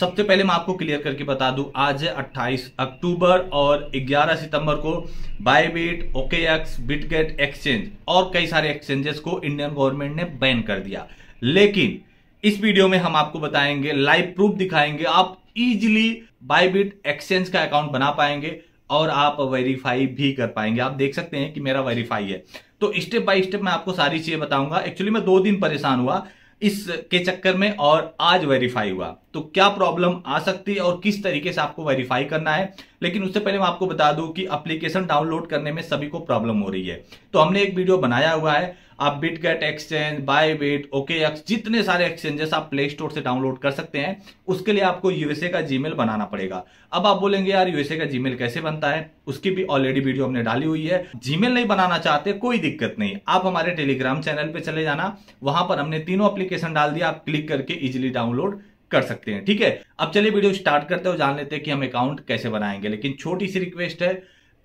सबसे पहले मैं आपको क्लियर करके बता दूं आज है 28 अक्टूबर और 11 सितंबर को बायबीट ओकेएक्स बिटगेट एक्सचेंज और कई सारे एक्सचेंजेस को इंडियन गवर्नमेंट ने बैन कर दिया लेकिन इस वीडियो में हम आपको बताएंगे लाइव प्रूफ दिखाएंगे आप इजीली बायबिट एक्सचेंज का अकाउंट बना पाएंगे और आप वेरीफाई भी कर पाएंगे आप देख सकते हैं कि मेरा वेरीफाई है तो स्टेप बाय स्टेप मैं आपको सारी चीजें बताऊंगा एक्चुअली मैं दो दिन परेशान हुआ इस के चक्कर में और आज वेरीफाई हुआ तो क्या प्रॉब्लम आ सकती है और किस तरीके से आपको वेरीफाई करना है लेकिन उससे पहले मैं आपको बता दूं कि एप्लीकेशन डाउनलोड करने में सभी को प्रॉब्लम हो रही है तो हमने एक वीडियो बनाया हुआ है आप Bitget exchange bit OK X जितने सारे एक्सचेंजेस आप प्ले स्टोर से डाउनलोड कर सकते हैं उसके लिए आपको यूएसए का जीमेल बनाना पड़ेगा अब आप बोलेंगे यार यूएसए का जीमेल कैसे बनता है उसकी भी ऑलरेडी वीडियो हमने डाली हुई है जीमेल नहीं बनाना चाहते कोई दिक्कत नहीं आप हमारे टेलीग्राम चैनल पर चले जाना वहां पर हमने तीनों अप्लीकेशन डाल दिया आप क्लिक करके इजिली डाउनलोड कर सकते हैं ठीक है अब चलिए वीडियो स्टार्ट करते हो जान लेते हैं कि हम अकाउंट कैसे बनाएंगे लेकिन छोटी सी रिक्वेस्ट है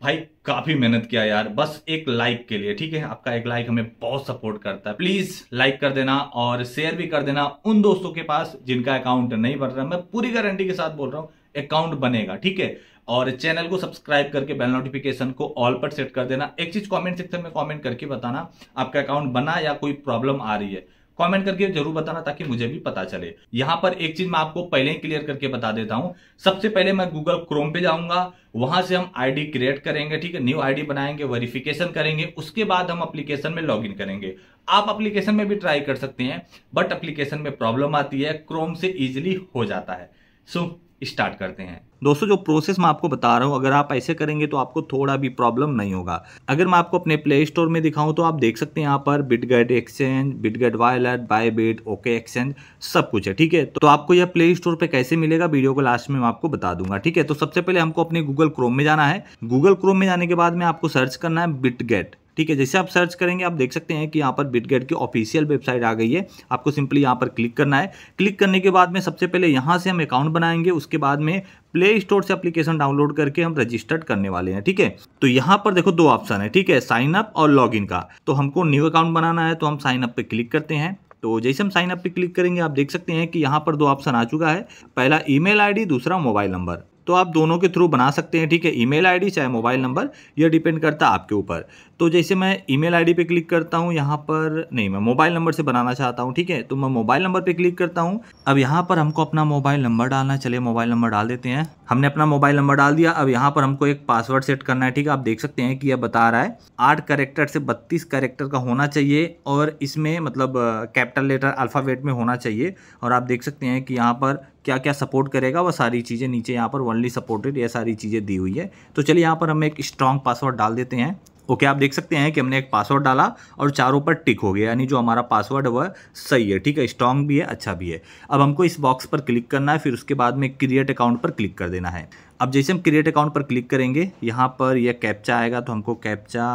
भाई काफी मेहनत किया यार बस एक लाइक के लिए ठीक है आपका एक लाइक हमें बहुत सपोर्ट करता है प्लीज लाइक कर देना और शेयर भी कर देना उन दोस्तों के पास जिनका अकाउंट नहीं बन रहा मैं पूरी गारंटी के साथ बोल रहा हूं अकाउंट बनेगा ठीक है और चैनल को सब्सक्राइब करके बेल नोटिफिकेशन को ऑल पर सेट कर देना एक चीज कमेंट सेक्शन में कमेंट करके बताना आपका अकाउंट बना या कोई प्रॉब्लम आ रही है कमेंट करके जरूर बताना ताकि मुझे भी पता चले यहां पर एक चीज मैं आपको पहले ही क्लियर करके बता देता हूं सबसे पहले मैं गूगल क्रोम पे जाऊंगा वहां से हम आईडी क्रिएट करेंगे ठीक है न्यू आईडी बनाएंगे वेरिफिकेशन करेंगे उसके बाद हम एप्लीकेशन में लॉगिन करेंगे आप एप्लीकेशन में भी ट्राई कर सकते हैं बट अप्लीकेशन में प्रॉब्लम आती है क्रोम से इजिली हो जाता है सो so, स्टार्ट करते हैं दोस्तों जो प्रोसेस मैं आपको बता रहा हूँ अगर आप ऐसे करेंगे तो आपको थोड़ा भी प्रॉब्लम नहीं होगा अगर मैं आपको अपने प्ले स्टोर में दिखाऊं तो आप देख सकते हैं यहाँ पर Bitget exchange Bitget wallet Bybit OK exchange सब कुछ है ठीक है तो आपको यह प्ले स्टोर पर कैसे मिलेगा वीडियो को लास्ट में मैं आपको बता दूंगा ठीक है तो सबसे पहले हमको अपने गूगल क्रोम में जाना है गूगल क्रोम में जाने के बाद में आपको सर्च करना है बिटगेट ठीक है जैसे आप सर्च करेंगे आप देख सकते हैं कि यहाँ पर बिटगेट की ऑफिशियल वेबसाइट आ गई है आपको सिंपली यहाँ पर क्लिक करना है क्लिक करने के बाद में सबसे पहले यहाँ से हम अकाउंट बनाएंगे उसके बाद में प्ले स्टोर से एप्लीकेशन डाउनलोड करके हम रजिस्टर्ड करने वाले हैं ठीक है तो यहाँ पर देखो दो ऑप्शन है ठीक है साइन अप और लॉग इन का तो हमको न्यू अकाउंट बनाना है तो हम साइन अप पे क्लिक करते हैं तो जैसे हम साइन अप पे क्लिक करेंगे आप देख सकते हैं कि यहाँ पर दो ऑप्शन आ चुका है पहला ईमेल आईडी दूसरा मोबाइल नंबर तो आप दोनों के थ्रू बना सकते हैं ठीक है ईमेल आईडी चाहे मोबाइल नंबर यह डिपेंड करता है आपके ऊपर तो जैसे मैं ईमेल आईडी पे क्लिक करता हूँ यहाँ पर नहीं मैं मोबाइल नंबर से बनाना चाहता हूँ ठीक है तो मैं मोबाइल नंबर पे क्लिक करता हूँ अब यहाँ पर हमको अपना मोबाइल नंबर डालना चले चलिए मोबाइल नंबर डाल देते हैं हमने अपना मोबाइल नंबर डाल दिया अब यहाँ पर हमको एक पासवर्ड सेट करना है ठीक है आप देख सकते हैं कि यह बता रहा है आठ करेक्टर से बत्तीस करेक्टर का होना चाहिए और इसमें मतलब कैपिटल लेटर अल्फ़ावेट में होना चाहिए और आप देख सकते हैं कि यहाँ पर क्या क्या सपोर्ट करेगा वह सारी चीज़ें नीचे यहाँ पर वनली सपोर्टेड यह सारी चीज़ें दी हुई है तो चलिए यहाँ पर हम एक स्ट्रॉन्ग पासवर्ड डाल देते हैं ओके तो आप देख सकते हैं कि हमने एक पासवर्ड डाला और चारों पर टिक हो गया यानी जो हमारा पासवर्ड है वह सही है ठीक है स्ट्रॉन्ग भी है अच्छा भी है अब हमको इस बॉक्स पर क्लिक करना है फिर उसके बाद में क्रिएट अकाउंट पर क्लिक कर देना है अब जैसे हम क्रिएट अकाउंट पर क्लिक करेंगे यहाँ पर यह कैप्चा आएगा तो हमको कैप्चा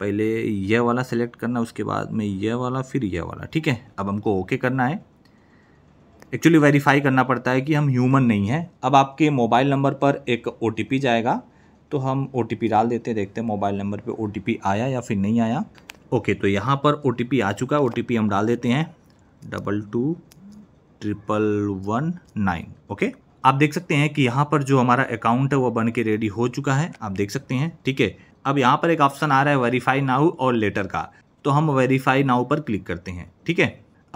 पहले यह वाला सेलेक्ट करना उसके बाद में यह वाला फिर यह वाला ठीक है अब हमको ओके करना है एक्चुअली वेरीफाई करना पड़ता है कि हम ह्यूमन नहीं हैं अब आपके मोबाइल नंबर पर एक ओ जाएगा तो हम ओ डाल देते हैं देखते हैं मोबाइल नंबर पर ओ आया या फिर नहीं आया ओके तो यहाँ पर ओ आ चुका है ओ हम डाल देते हैं double two triple one nine okay आप देख सकते हैं कि यहाँ पर जो हमारा अकाउंट है वो बन के रेडी हो चुका है आप देख सकते हैं ठीक है अब यहाँ पर एक ऑप्शन आ रहा है वेरीफाई नाउ और लेटर का तो हम वेरीफाई नाउ पर क्लिक करते हैं ठीक है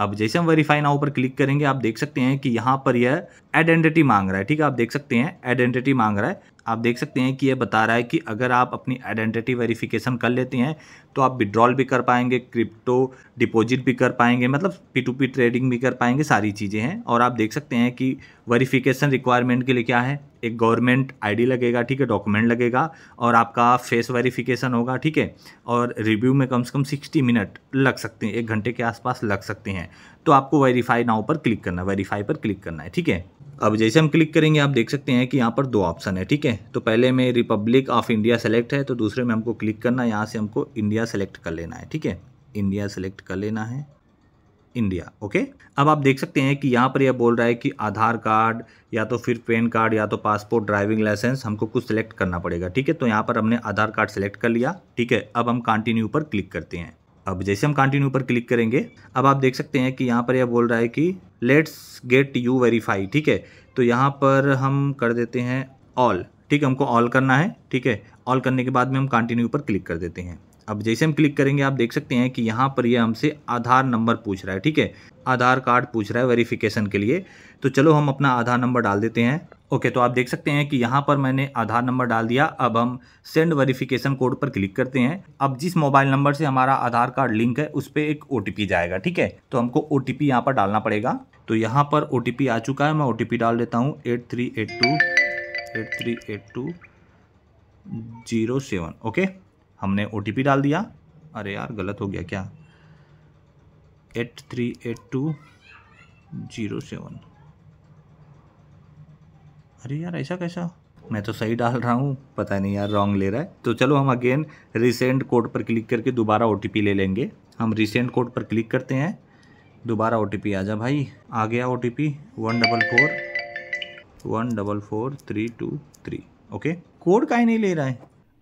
अब जैसे हम वेरीफाई नाउ पर क्लिक करेंगे आप देख सकते हैं कि यहाँ पर यह आइडेंटिटी मांग रहा है ठीक है आप देख सकते हैं आइडेंटिटी मांग रहा है आप देख सकते हैं कि यह बता रहा है कि अगर आप अपनी आइडेंटिटी वेरिफिकेशन कर लेते हैं तो आप विड्रॉल भी कर पाएंगे क्रिप्टो डिपॉजिट भी कर पाएंगे मतलब पी टू पी ट्रेडिंग भी कर पाएंगे सारी चीज़ें हैं और आप देख सकते हैं कि वेरिफिकेशन रिक्वायरमेंट के लिए क्या है एक गवर्नमेंट आईडी लगेगा ठीक है डॉक्यूमेंट लगेगा और आपका फेस वेरिफिकेशन होगा ठीक है और रिव्यू में कम से कम सिक्सटी मिनट लग सकते हैं एक घंटे के आसपास लग सकते हैं तो आपको वेरीफाई नाव पर क्लिक करना वेरीफाई पर क्लिक करना है ठीक है अब जैसे हम क्लिक करेंगे आप देख सकते हैं कि यहाँ पर दो ऑप्शन है ठीक है तो पहले में रिपब्लिक ऑफ इंडिया सेलेक्ट है तो दूसरे में हमको क्लिक करना है यहाँ से हमको इंडिया सेलेक्ट कर लेना है ठीक है इंडिया सेलेक्ट कर लेना है इंडिया ओके अब आप देख सकते हैं कि यहाँ पर यह बोल रहा है कि आधार कार्ड या तो फिर पैन कार्ड या तो पासपोर्ट ड्राइविंग लाइसेंस हमको कुछ सेलेक्ट करना पड़ेगा ठीक है तो यहाँ पर हमने आधार कार्ड सेलेक्ट कर लिया ठीक है अब हम कंटिन्यू पर क्लिक करते हैं अब जैसे हम कंटिन्यू पर क्लिक करेंगे अब आप देख सकते हैं कि यहाँ पर यह बोल रहा है कि लेट्स गेट यू वेरीफाई ठीक है तो यहाँ पर हम कर देते हैं ऑल ठीक है हमको ऑल करना है ठीक है ऑल करने के बाद में हम कंटिन्यू पर क्लिक कर देते हैं अब जैसे हम क्लिक करेंगे आप देख सकते हैं कि यहाँ पर यह हमसे आधार नंबर पूछ रहा है ठीक है आधार कार्ड पूछ रहा है वेरिफिकेशन के लिए तो चलो हम अपना आधार नंबर डाल देते हैं ओके तो आप देख सकते हैं कि यहाँ पर मैंने आधार नंबर डाल दिया अब हम सेंड वेरिफिकेशन कोड पर क्लिक करते हैं अब जिस मोबाइल नंबर से हमारा आधार कार्ड लिंक है उस पर एक ओ जाएगा ठीक है तो हमको ओ टी यहाँ पर डालना पड़ेगा तो यहाँ पर ओ आ चुका है मैं ओ डाल देता हूँ eight three eight two eight three eight two zero seven okay हमने ओ डाल दिया अरे यार गलत हो गया क्या eight three eight two zero seven अरे यार ऐसा कैसा मैं तो सही डाल रहा हूँ पता नहीं यार रॉन्ग ले रहा है तो चलो हम अगेन रिसेंट कोड पर क्लिक करके दोबारा ओ ले लेंगे हम रिसेंट कोड पर क्लिक करते हैं दोबारा ओ आ जा भाई आ गया O T P one double four one double four three two three okay code का ही नहीं ले रहा है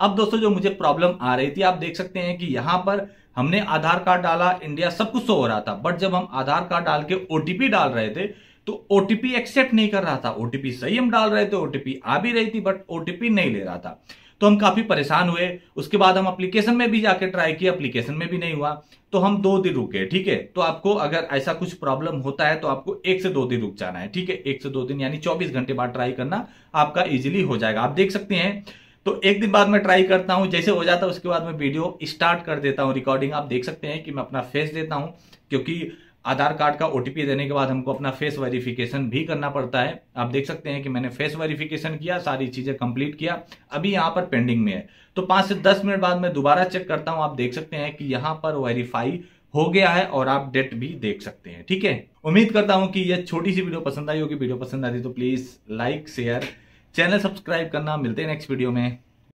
अब दोस्तों जो मुझे प्रॉब्लम आ रही थी आप देख सकते हैं कि यहाँ पर हमने आधार कार्ड डाला इंडिया सब कुछ तो हो रहा था बट जब हम आधार कार्ड डाल के ओटीपी डाल रहे थे तो ओटीपी एक्सेप्ट नहीं कर रहा था ओटीपी सही हम डाल रहे थे ओटीपी आ भी रही थी बट ओटीपी नहीं ले रहा था तो हम काफी परेशान हुए उसके बाद हम एप्लीकेशन में भी जाके ट्राई किया एप्लीकेशन में भी नहीं हुआ तो हम दो दिन रुके ठीक है तो आपको अगर ऐसा कुछ प्रॉब्लम होता है तो आपको एक से दो दिन रुक जाना है ठीक है एक से दो दिन यानी चौबीस घंटे बाद ट्राई करना आपका इजिली हो जाएगा आप देख सकते हैं तो एक दिन बाद मैं ट्राई करता हूं जैसे हो जाता है उसके बाद मैं वीडियो स्टार्ट कर देता हूं रिकॉर्डिंग आप देख सकते हैं कि मैं अपना फेस देता हूं क्योंकि आधार कार्ड का ओटीपी देने के बाद हमको अपना फेस वेरिफिकेशन भी करना पड़ता है आप देख सकते हैं कि मैंने फेस वेरिफिकेशन किया सारी चीजें कंप्लीट किया अभी यहाँ पर पेंडिंग में है तो पांच से दस मिनट बाद मैं दोबारा चेक करता हूँ आप देख सकते हैं कि यहाँ पर वेरीफाई हो गया है और आप डेट भी देख सकते हैं ठीक है उम्मीद करता हूं कि यह छोटी सी वीडियो पसंद आई होगी वीडियो पसंद आती तो please like share channel subscribe करना मिलते हैं नेक्स्ट वीडियो में